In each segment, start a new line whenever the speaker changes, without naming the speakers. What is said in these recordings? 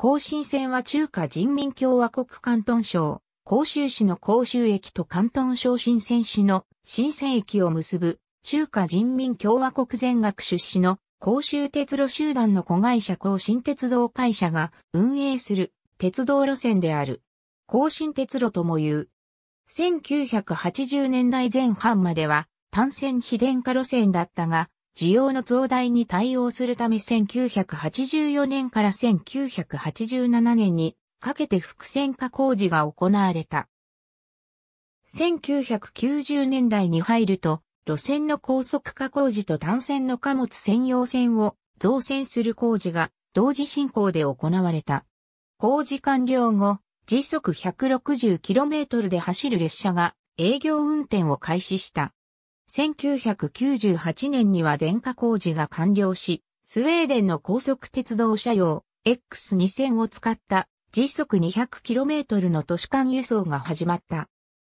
甲信線は中華人民共和国関東省、広州市の広州駅と関東省新線市の新線駅を結ぶ、中華人民共和国全学出資の広州鉄路集団の子会社広新鉄道会社が運営する鉄道路線である。広新鉄路とも言う。1980年代前半までは単線非電化路線だったが、需要の増大に対応するため1984年から1987年にかけて複線化工事が行われた。1990年代に入ると、路線の高速化工事と単線の貨物専用線を造船する工事が同時進行で行われた。工事完了後、時速 160km で走る列車が営業運転を開始した。1998年には電化工事が完了し、スウェーデンの高速鉄道車両 X2000 を使った時速 200km の都市間輸送が始まった。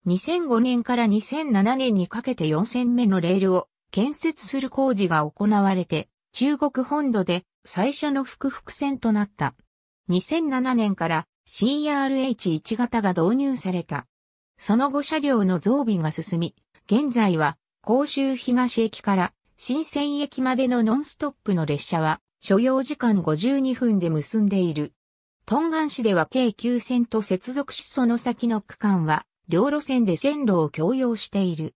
2005年から2007年にかけて4線目のレールを建設する工事が行われて、中国本土で最初の複々線となった。2007年から CRH1 型が導入された。その後車両の増備が進み、現在は甲州東駅から新鮮駅までのノンストップの列車は所要時間52分で結んでいる。東岸市では京急線と接続しその先の区間は両路線で線路を共用している。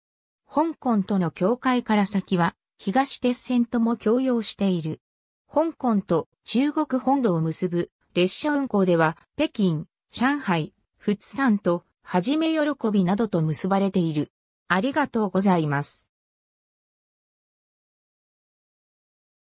香港との境界から先は東鉄線とも共用している。香港と中国本土を結ぶ列車運行では北京、上海、仏山とはじめ喜びなどと結ばれている。ありがとうございます。